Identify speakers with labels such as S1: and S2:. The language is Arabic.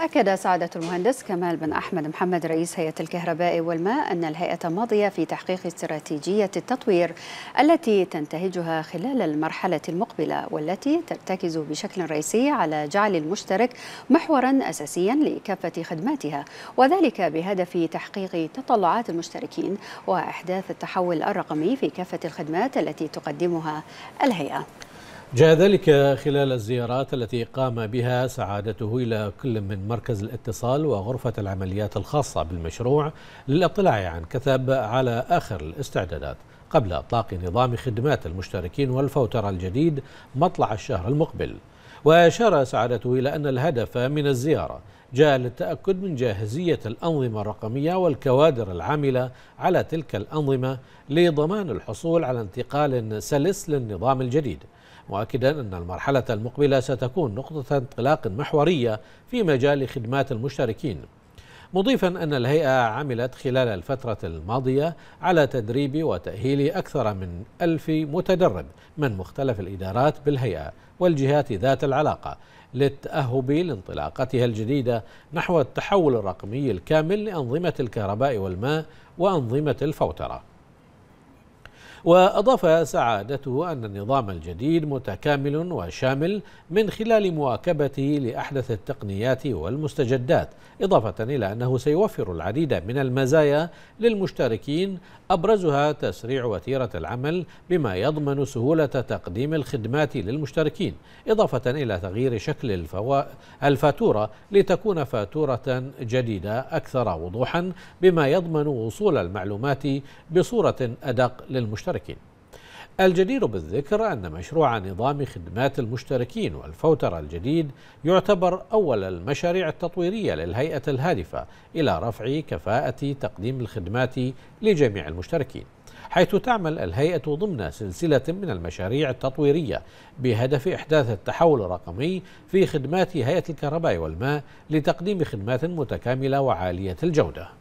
S1: أكد سعادة المهندس كمال بن أحمد محمد رئيس هيئة الكهرباء والماء أن الهيئة ماضية في تحقيق استراتيجية التطوير التي تنتهجها خلال المرحلة المقبلة والتي ترتكز بشكل رئيسي على جعل المشترك محورا أساسيا لكافة خدماتها وذلك بهدف تحقيق تطلعات المشتركين وإحداث التحول الرقمي في كافة الخدمات التي تقدمها الهيئة
S2: جاء ذلك خلال الزيارات التي قام بها سعادته إلى كل من مركز الاتصال وغرفة العمليات الخاصة بالمشروع للاطلاع عن كثب على آخر الاستعدادات قبل إطلاق نظام خدمات المشتركين والفوترة الجديد مطلع الشهر المقبل وأشار سعادته إلى أن الهدف من الزيارة جاء للتأكد من جاهزية الأنظمة الرقمية والكوادر العاملة على تلك الأنظمة لضمان الحصول على انتقال سلس للنظام الجديد مؤكدا أن المرحلة المقبلة ستكون نقطة انطلاق محورية في مجال خدمات المشتركين مضيفا أن الهيئة عملت خلال الفترة الماضية على تدريب وتأهيل أكثر من ألف متدرب من مختلف الإدارات بالهيئة والجهات ذات العلاقة للتأهب لانطلاقتها الجديدة نحو التحول الرقمي الكامل لأنظمة الكهرباء والماء وأنظمة الفوترة وأضاف سعادته أن النظام الجديد متكامل وشامل من خلال مواكبته لأحدث التقنيات والمستجدات إضافة إلى أنه سيوفر العديد من المزايا للمشتركين أبرزها تسريع وتيرة العمل بما يضمن سهولة تقديم الخدمات للمشتركين إضافة إلى تغيير شكل الفو... الفاتورة لتكون فاتورة جديدة أكثر وضوحا بما يضمن وصول المعلومات بصورة أدق للمشتركين المشتركين الجدير بالذكر أن مشروع نظام خدمات المشتركين والفوترة الجديد يعتبر أول المشاريع التطويرية للهيئة الهادفة إلى رفع كفاءة تقديم الخدمات لجميع المشتركين حيث تعمل الهيئة ضمن سلسلة من المشاريع التطويرية بهدف إحداث التحول الرقمي في خدمات هيئة الكهرباء والماء لتقديم خدمات متكاملة وعالية الجودة